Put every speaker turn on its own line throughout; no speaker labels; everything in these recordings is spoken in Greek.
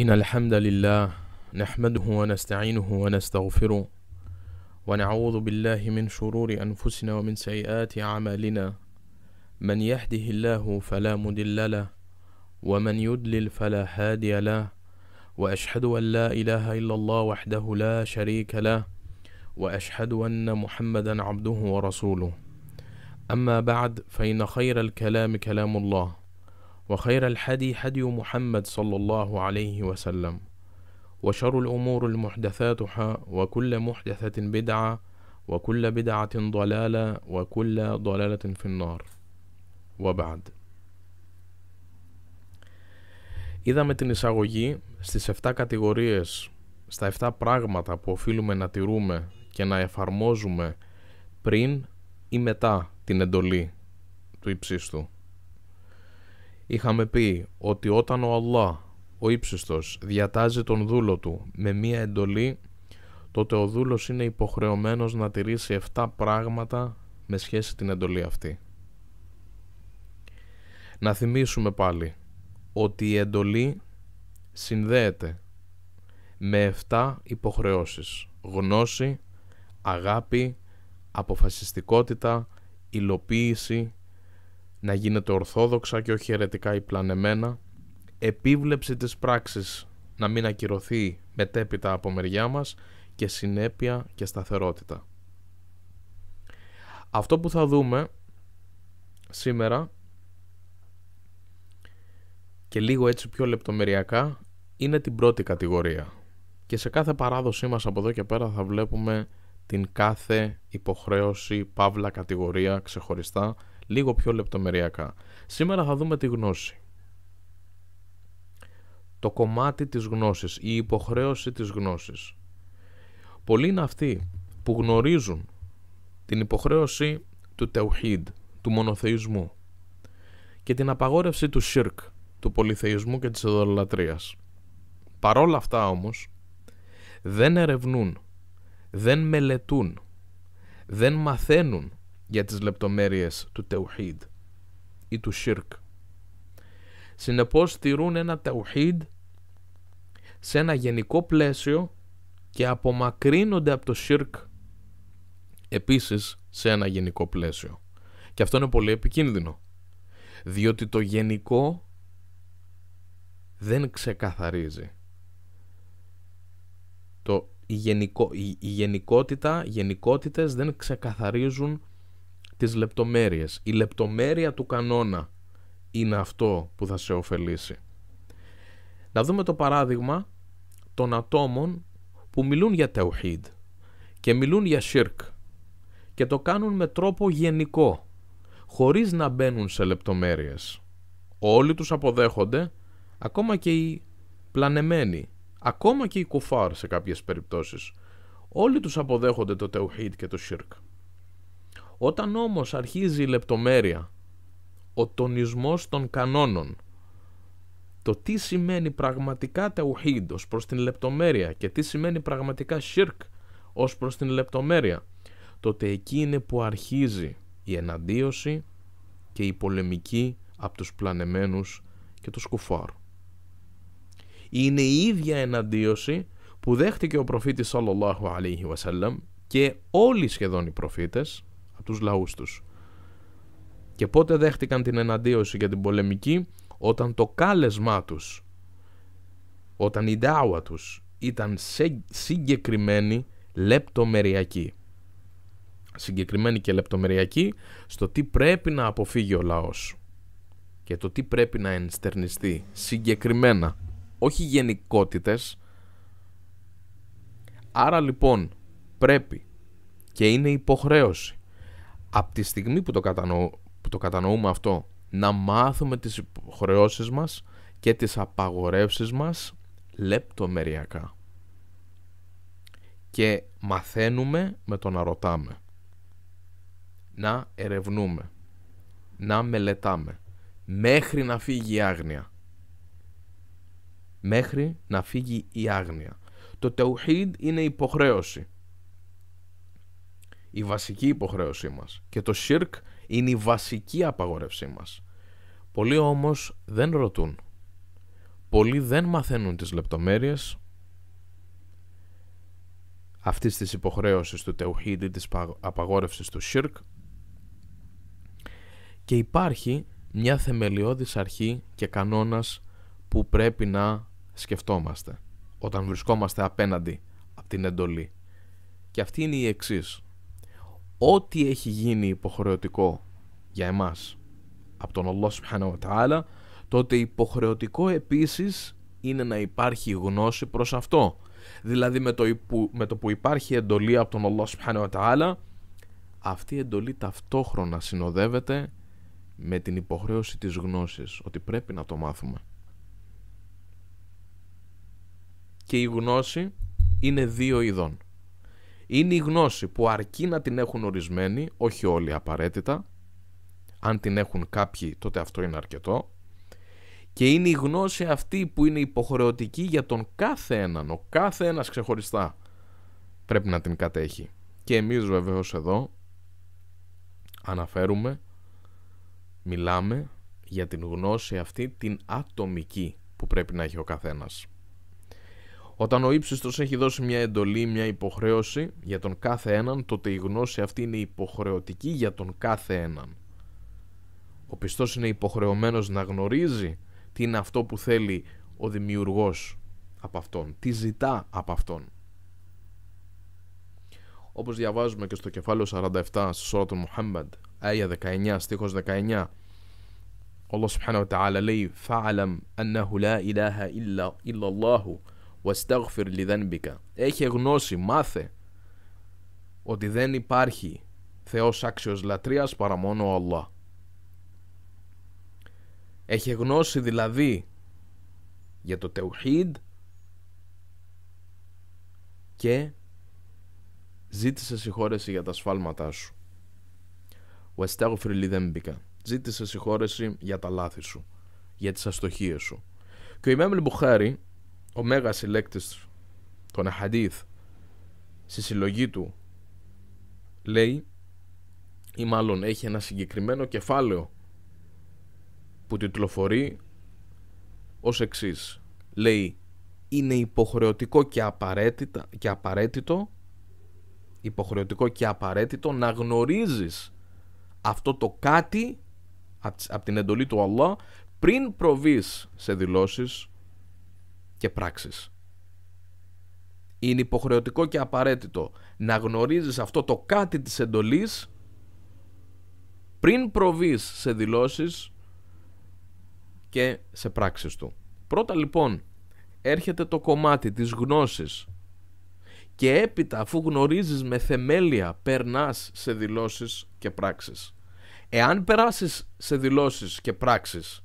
إن الحمد لله نحمده ونستعينه ونستغفره ونعوذ بالله من شرور أنفسنا ومن سيئات أعمالنا من يهده الله فلا مدل له ومن يدلل فلا هادي له وأشهد أن لا إله إلا الله وحده لا شريك له وأشهد أن محمدا عبده ورسوله أما بعد فإن خير الكلام كلام الله وخير الحدي حدي محمد صلى الله عليه وسلم وشر الأمور المحدثاتها وكل محدثة بدعة وكل بدعة ضلالة وكل ضلالة في النار وبعد Είδαμε την εισαγωγή στις 7 κατηγορίες, στα 7 πράγματα που οφείλουμε να τηρούμε και να εφαρμόζουμε πριν ή μετά την εντολή του υψίστου. Είχαμε πει ότι όταν ο Αλλά, ο ύψιστος, διατάζει τον δούλο του με μία εντολή, τότε ο δούλος είναι υποχρεωμένος να τηρήσει 7 πράγματα με σχέση την εντολή αυτή. Να θυμίσουμε πάλι ότι η εντολή συνδέεται με 7 υποχρεώσεις. Γνώση, αγάπη, αποφασιστικότητα, υλοποίηση, να γίνεται ορθόδοξα και όχι αιρετικά ή πλανεμένα, επίβλεψη της πράξης να μην ακυρωθεί μετέπειτα από μεριά μας και συνέπεια και σταθερότητα. Αυτό που θα δούμε σήμερα και λίγο έτσι πιο λεπτομεριακά είναι την πρώτη κατηγορία και σε κάθε παράδοσή μας από εδώ και πέρα θα βλέπουμε την κάθε υποχρέωση, παύλα, κατηγορία ξεχωριστά λίγο πιο λεπτομεριακά. Σήμερα θα δούμε τη γνώση. Το κομμάτι της γνώσης, η υποχρέωση της γνώσης. Πολλοί είναι αυτοί που γνωρίζουν την υποχρέωση του τεουχίδ, του μονοθεϊσμού και την απαγόρευση του σιρκ, του πολυθεϊσμού και της Παρ' Παρόλα αυτά όμως, δεν ερευνούν, δεν μελετούν, δεν μαθαίνουν για τις λεπτομέρειες του Τεουχίδ ή του Σιρκ. Συνεπώς στηρούν ένα Τεουχίδ σε ένα γενικό πλαίσιο και απομακρύνονται από το Σιρκ επίσης σε ένα γενικό πλαίσιο. Και αυτό είναι πολύ επικίνδυνο. Διότι το γενικό δεν ξεκαθαρίζει. Το, η, γενικό, η, η γενικότητα, γενικότητες δεν ξεκαθαρίζουν τις λεπτομέρειες. Η λεπτομέρεια του κανόνα είναι αυτό που θα σε ωφελήσει. Να δούμε το παράδειγμα των ατόμων που μιλούν για τεουχίδ και μιλούν για σιρκ και το κάνουν με τρόπο γενικό, χωρίς να μπαίνουν σε λεπτομέρειες. Όλοι τους αποδέχονται, ακόμα και οι πλανεμένοι, ακόμα και οι κουφάρ σε κάποιες περιπτώσεις. Όλοι τους αποδέχονται το τεουχίδ και το σιρκ. Όταν όμως αρχίζει η λεπτομέρεια, ο τονισμός των κανόνων, το τι σημαίνει πραγματικά ταουχίδ ως προς την λεπτομέρεια και τι σημαίνει πραγματικά σιρκ ως προς την λεπτομέρεια, τότε εκεί είναι που αρχίζει η εναντίωση και η πολεμική από τους πλανεμένους και τους κουφάρ. Είναι η ίδια εναντίωση που δέχτηκε ο προφήτης sallallahu και όλοι σχεδόν οι προφήτες τους λαούς τους. Και πότε δέχτηκαν την εναντίωση για την πολεμική όταν το κάλεσμά τους, όταν η ντάουα τους ήταν συγκεκριμένη λεπτομεριακή. Συγκεκριμένη και λεπτομεριακή στο τι πρέπει να αποφύγει ο λαός και το τι πρέπει να ενστερνιστεί συγκεκριμένα, όχι γενικότητες. Άρα λοιπόν πρέπει και είναι υποχρέωση από τη στιγμή που το, που το κατανοούμε αυτό, να μάθουμε τις υποχρεώσεις μας και τις απαγορεύσεις μας λεπτομεριακά. Και μαθαίνουμε με το να ρωτάμε, να ερευνούμε, να μελετάμε, μέχρι να φύγει η άγνοια. Μέχρι να φύγει η άγνοια. Το τεουχίδ είναι υποχρέωση η βασική υποχρέωσή μας και το ΣΥΡΚ είναι η βασική απαγόρευσή μας. Πολλοί όμως δεν ρωτούν. Πολλοί δεν μαθαίνουν τις λεπτομέρειες αυτής της υποχρέωσης του Τεουχίδη, της απαγόρευσης του ΣΥΡΚ. και υπάρχει μια θεμελιώδης αρχή και κανόνας που πρέπει να σκεφτόμαστε όταν βρισκόμαστε απέναντι από την εντολή. Και αυτή είναι η εξής ό,τι έχει γίνει υποχρεωτικό για εμάς από τον Allah subhanahu wa ta'ala, τότε υποχρεωτικό επίσης είναι να υπάρχει γνώση προς αυτό. Δηλαδή με το, με το που υπάρχει εντολή από τον Allah subhanahu wa ta'ala, αυτή η εντολή ταυτόχρονα συνοδεύεται με την υποχρέωση της γνώσης, ότι πρέπει να το μάθουμε. Και η γνώση είναι δύο ειδών είναι η γνώση που αρκεί να την έχουν ορισμένοι, όχι όλοι απαραίτητα. Αν την έχουν κάποιοι, τότε αυτό είναι αρκετό. Και είναι η γνώση αυτή που είναι υποχρεωτική για τον κάθε έναν. Ο κάθε ένας ξεχωριστά πρέπει να την κατέχει. Και εμείς βεβαίως εδώ αναφέρουμε, μιλάμε για την γνώση αυτή την ατομική που πρέπει να έχει ο καθένας. Όταν ο ύψιστος έχει δώσει μια εντολή, μια υποχρέωση για τον κάθε έναν, τότε η γνώση αυτή είναι υποχρεωτική για τον κάθε έναν. Ο πιστός είναι υποχρεωμένος να γνωρίζει τι είναι αυτό που θέλει ο δημιουργός από αυτόν, τι ζητά από αυτόν. Όπως διαβάζουμε και στο κεφάλαιο 47 στη Σόρα του Μουχαμπαντ, Άγια 19, στίχος 19, ο Allah subhanahu wa ta'ala λέει «Φa'αλαμ ανναχου λα ilaha illa Allahu Wastagfir lidhanbika. Έχει γνώση, μάθε ότι δεν υπάρχει Θεός άξιος λατρείας παρά μόνο ο Αλλά Έχει γνώση δηλαδή για το Τεουχίδ και ζήτησε συγχώρεση για τα σφάλματά σου. δεν μπήκα Ζήτησε συγχώρεση για τα λάθη σου, για τις αστοχίες σου. Και ο Ιμάμ Μπουχάρη ο μέγα συλλέκτη των Αχαντίθ στη συλλογή του λέει ή μάλλον έχει ένα συγκεκριμένο κεφάλαιο που τιτλοφορεί ως εξής λέει είναι υποχρεωτικό και, απαραίτητα, και απαραίτητο υποχρεωτικό και απαραίτητο να γνωρίζεις αυτό το κάτι από την εντολή του Αλλά πριν προβείς σε δηλώσεις και πράξεις. Είναι υποχρεωτικό και απαραίτητο να γνωρίζεις αυτό το κάτι της εντολής πριν προβείς σε δηλώσεις και σε πράξεις του. Πρώτα λοιπόν έρχεται το κομμάτι της γνώσης και έπειτα αφού γνωρίζεις με θεμέλια περνάς σε δηλώσεις και πράξεις. Εάν περάσεις σε δηλώσεις και πράξεις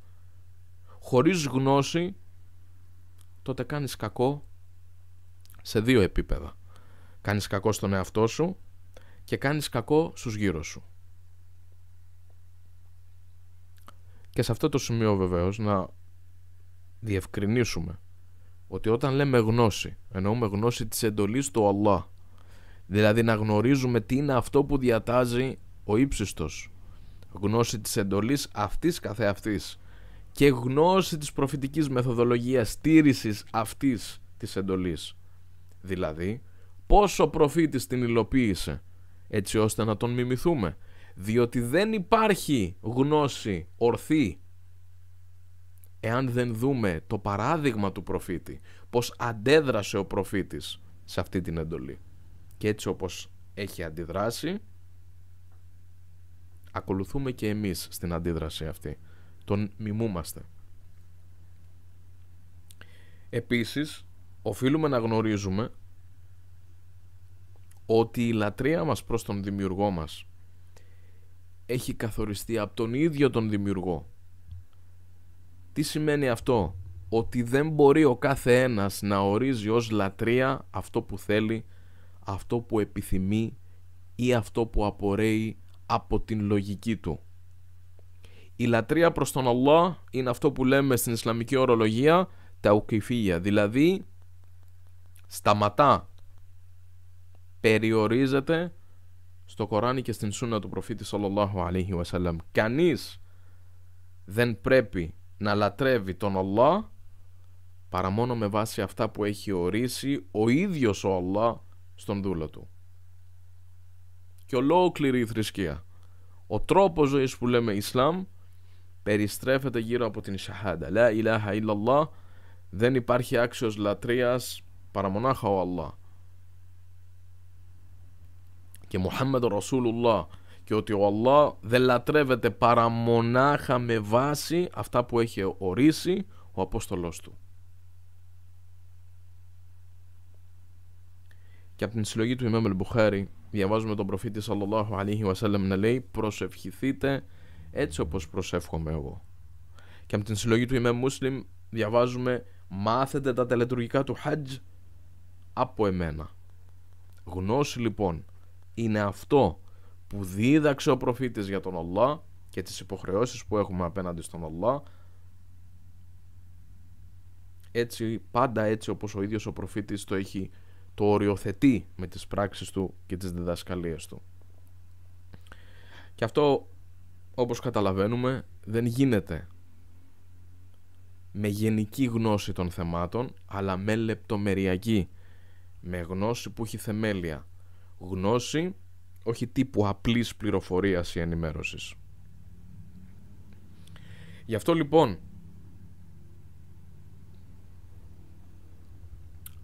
χωρίς γνώση τότε κάνεις κακό σε δύο επίπεδα. Κάνεις κακό στον εαυτό σου και κάνεις κακό στους γύρω σου. Και σε αυτό το σημείο βεβαίως να διευκρινίσουμε ότι όταν λέμε γνώση, εννοούμε γνώση της εντολής του Αλλά, δηλαδή να γνωρίζουμε τι είναι αυτό που διατάζει ο ύψιστος, γνώση της εντολής αυτής καθεαυτής, και γνώση της προφητικής μεθοδολογίας στήρησης αυτής της εντολής. Δηλαδή, πόσο προφήτης την υλοποίησε, έτσι ώστε να τον μιμηθούμε, διότι δεν υπάρχει γνώση ορθή εάν δεν δούμε το παράδειγμα του προφήτη, πώς αντέδρασε ο προφήτης σε αυτή την εντολή. Και έτσι όπως έχει αντιδράσει, ακολουθούμε και εμείς στην αντίδραση αυτή τον μιμούμαστε. Επίσης, οφείλουμε να γνωρίζουμε ότι η λατρεία μας προς τον δημιουργό μας έχει καθοριστεί από τον ίδιο τον δημιουργό. Τι σημαίνει αυτό? Ότι δεν μπορεί ο κάθε ένας να ορίζει ως λατρεία αυτό που θέλει, αυτό που επιθυμεί ή αυτό που απορρέει από την λογική του. Η λατρεία προς τον Αλλά είναι αυτό που λέμε στην Ισλαμική ορολογία τα ουκυφία, δηλαδή σταματά, περιορίζεται στο Κοράνι και στην Σούνα του προφήτη Σαλλάλάχου Κανείς δεν πρέπει να λατρεύει τον Αλλά παρά μόνο με βάση αυτά που έχει ορίσει ο ίδιος ο Αλλά στον δούλο του. Και ολόκληρη η θρησκεία. Ο τρόπος ζωής που λέμε Ισλάμ περιστρέφεται γύρω από την Σαχάντα. Λα ηλάχα Λάλα, δεν υπάρχει άξιος λατρείας παρά μονάχα ο Αλλά. Και Μουχάμεντο Ρασούλουλlah και ότι ο Αλλά δεν λατρεύεται παρά μονάχα με βάση αυτά που έχει ορίσει ο Απόστολός του. Και από την συλλογή του Ιμέμελ Μπουχάρη διαβάζουμε τον προφήτη sallallahu να λέει «Προσευχηθείτε έτσι όπως προσεύχομαι εγώ. Και από την συλλογή του είμαι Μούσλιμ διαβάζουμε «Μάθετε τα τελετουργικά του Χατζ από εμένα». Γνώση λοιπόν είναι αυτό που δίδαξε ο προφήτης για τον Αλλά και τις υποχρεώσεις που έχουμε απέναντι στον Αλλά έτσι, πάντα έτσι όπως ο ίδιος ο προφήτης το έχει το οριοθετεί με τις πράξεις του και τις διδασκαλίες του και αυτό όπως καταλαβαίνουμε δεν γίνεται με γενική γνώση των θεμάτων αλλά με λεπτομεριακή με γνώση που έχει θεμέλια γνώση όχι τύπου απλής πληροφορίας ή ενημέρωσης γι' αυτό λοιπόν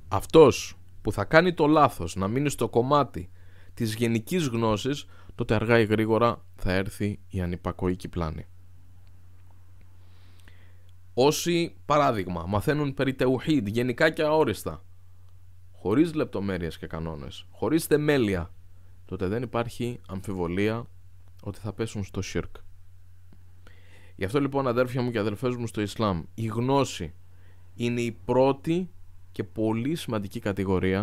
αυτός που θα κάνει το λάθος να μείνει στο κομμάτι Τη γενικής γνώσης, τότε αργά ή γρήγορα θα έρθει η ανυπακοϊκή πλάνη. Όσοι, παράδειγμα, μαθαίνουν περί τεουχίδ γενικά και αόριστα, χωρίς λεπτομέρειες και κανόνες, χωρίς θεμέλια, τότε δεν υπάρχει αμφιβολία ότι θα ερθει η ανυπακοικη πλανη οσοι παραδειγμα μαθαινουν περι τεουχιδ γενικα και αοριστα Χωρίς λεπτομερειες και κανονες χωρίς θεμελια τοτε δεν υπαρχει αμφιβολια οτι θα πεσουν στο σιρκ. Γι' αυτό λοιπόν αδέρφια μου και αδερφές μου στο Ισλάμ, η γνώση είναι η πρώτη και πολύ σημαντική κατηγορία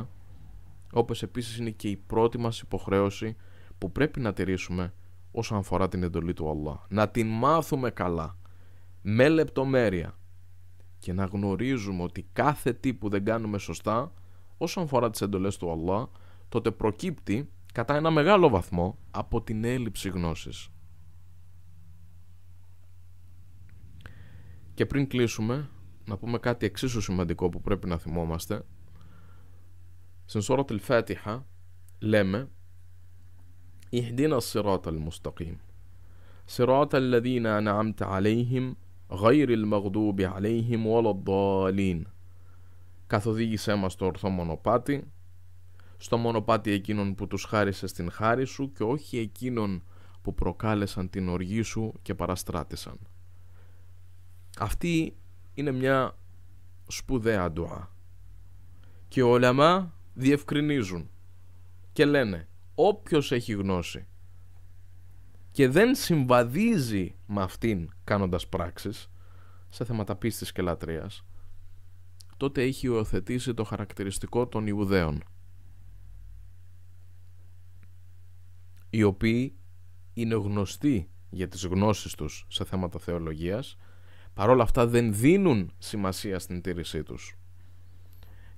όπως επίσης είναι και η πρώτη μας υποχρέωση που πρέπει να τηρήσουμε όσον αφορά την εντολή του Αλλά. Να την μάθουμε καλά, με λεπτομέρεια και να γνωρίζουμε ότι κάθε τι που δεν κάνουμε σωστά όσον αφορά τις εντολές του Αλλά, τότε προκύπτει κατά ένα μεγάλο βαθμό από την έλλειψη γνώσης. Και πριν κλείσουμε να πούμε κάτι εξίσου σημαντικό που πρέπει να θυμόμαστε στην τη Φάτιχα λέμε «Ιχδίνα الصراط المستقيم صراط الذين أنعمت عليهم غير المغضوب عليهم ولا Καθοδήγησέ μας το ορθό μονοπάτι στο μονοπάτι εκείνων που τους χάρισες στην χάρη σου και όχι εκείνων που προκάλεσαν την οργή σου και παραστράτησαν. Αυτή είναι μια σπουδαία ντουά. Και ο Λαμά διευκρινίζουν και λένε όποιος έχει γνώση και δεν συμβαδίζει με αυτήν κάνοντας πράξεις σε θέματα πίστης και λατρείας τότε έχει υιοθετήσει το χαρακτηριστικό των Ιουδαίων οι οποίοι είναι γνωστοί για τις γνώσεις τους σε θέματα θεολογίας παρόλα αυτά δεν δίνουν σημασία στην τήρησή τους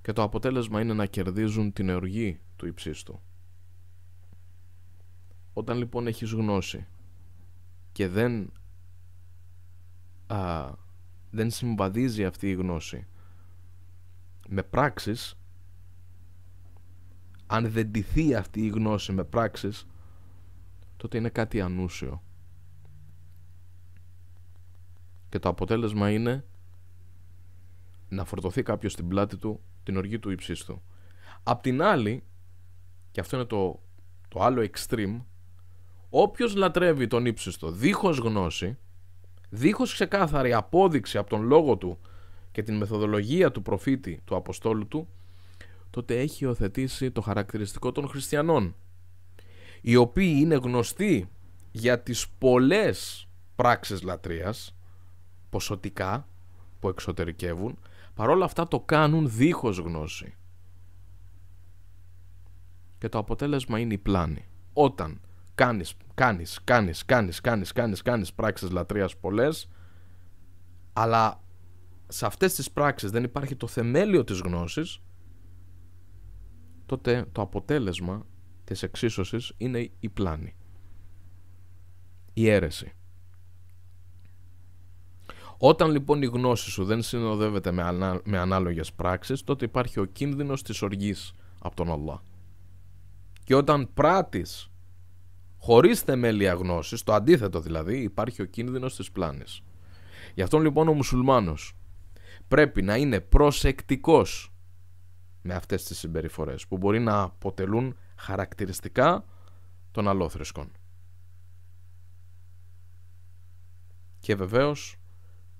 και το αποτέλεσμα είναι να κερδίζουν την εργή του υψίστου. Όταν λοιπόν έχεις γνώση και δεν, α, δεν συμβαδίζει αυτή η γνώση με πράξεις, αν δεν τηθεί αυτή η γνώση με πράξεις, τότε είναι κάτι ανούσιο. Και το αποτέλεσμα είναι να φορτωθεί κάποιος στην πλάτη του την οργή του υψίστου. Απ' την άλλη, και αυτό είναι το, το άλλο extreme, όποιος λατρεύει τον ύψιστο δίχως γνώση, δίχως ξεκάθαρη απόδειξη από τον λόγο του και την μεθοδολογία του προφήτη, του αποστόλου του, τότε έχει υιοθετήσει το χαρακτηριστικό των χριστιανών, οι οποίοι είναι γνωστοί για τις πολλές πράξεις λατρείας, ποσοτικά, που εξωτερικεύουν, παρόλα αυτά το κάνουν δίχως γνώση. Και το αποτέλεσμα είναι η πλάνη. Όταν κάνεις, κάνεις, κάνεις, κάνεις, κάνεις, κάνεις, κάνεις πράξεις λατρείας πολλές, αλλά σε αυτές τις πράξεις δεν υπάρχει το θεμέλιο της γνώσης, τότε το αποτέλεσμα της εξίσωσης είναι η πλάνη. Η αίρεση. Όταν λοιπόν η γνώση σου δεν συνοδεύεται με, ανά, με ανάλογες πράξεις, τότε υπάρχει ο κίνδυνος της οργής από τον Αλλά. Και όταν πράτης χωρίς θεμέλια γνώσης, το αντίθετο δηλαδή, υπάρχει ο κίνδυνος της πλάνης. Γι' αυτό λοιπόν ο μουσουλμάνος πρέπει να είναι προσεκτικός με αυτές τις συμπεριφορές που μπορεί να αποτελούν χαρακτηριστικά των αλόθρησκων. Και βεβαίως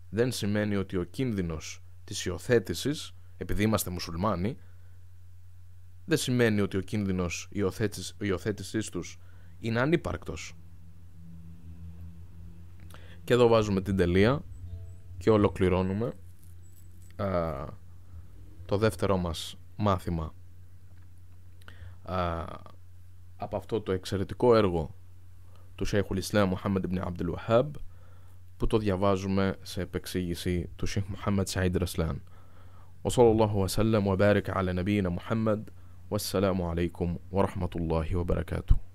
δεν σημαίνει ότι ο κίνδυνος της υιοθέτησης, επειδή είμαστε μουσουλμάνοι, δεν σημαίνει ότι ο κίνδυνος υιοθέτησης τους είναι ανύπαρκτος. Και εδώ βάζουμε την τελεία και ολοκληρώνουμε α, το δεύτερό μας μάθημα α, από αυτό το εξαιρετικό έργο του Σέιχου Ισλάμ Μουχάμεντ Α. που το διαβάζουμε σε επεξήγηση του Σιχ Μουχάμμαντ Σαΐντ Ρασλάν. وصلى الله وسلم وبارك على نبينا محمد والسلام عليكم ورحمة الله وبركاته